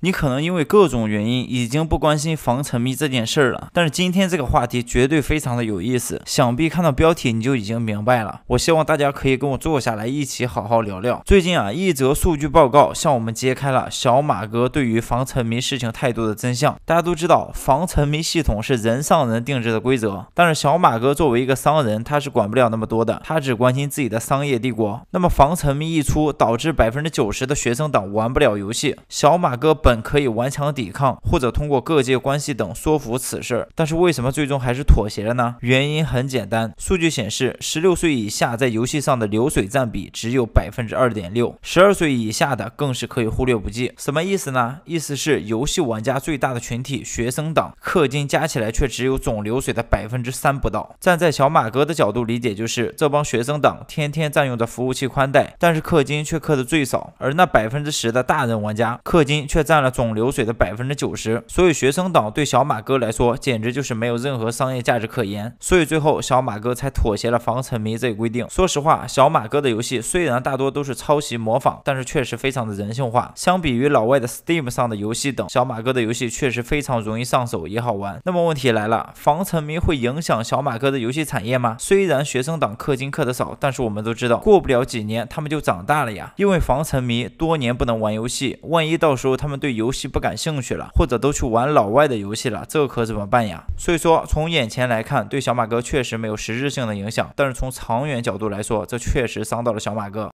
你可能因为各种原因已经不关心防沉迷这件事儿了，但是今天这个话题绝对非常的有意思，想必看到标题你就已经明白了。我希望大家可以跟我坐下来一起好好聊聊。最近啊，一则数据报告向我们揭开了小马哥对于防沉迷事情态度的真相。大家都知道，防沉迷系统是人上人定制的规则，但是小马哥作为一个商人，他是管不了那么多的，他只关心自己的商业帝国。那么防沉迷一出，导致百分之九十的学生党玩不了游戏，小马哥本。本可以顽强抵抗，或者通过各界关系等说服此事，但是为什么最终还是妥协了呢？原因很简单，数据显示，十六岁以下在游戏上的流水占比只有百分之二点六，十二岁以下的更是可以忽略不计。什么意思呢？意思是游戏玩家最大的群体学生党，氪金加起来却只有总流水的百分之三不到。站在小马哥的角度理解，就是这帮学生党天天占用着服务器宽带，但是氪金却氪的最少，而那百分之十的大人玩家氪金却占。占了总流水的百分之九十，所以学生党对小马哥来说简直就是没有任何商业价值可言，所以最后小马哥才妥协了防沉迷这个规定。说实话，小马哥的游戏虽然大多都是抄袭模仿，但是确实非常的人性化。相比于老外的 Steam 上的游戏等，小马哥的游戏确实非常容易上手也好玩。那么问题来了，防沉迷会影响小马哥的游戏产业吗？虽然学生党氪金氪的少，但是我们都知道，过不了几年他们就长大了呀。因为防沉迷多年不能玩游戏，万一到时候他们对对游戏不感兴趣了，或者都去玩老外的游戏了，这可怎么办呀？所以说，从眼前来看，对小马哥确实没有实质性的影响，但是从长远角度来说，这确实伤到了小马哥。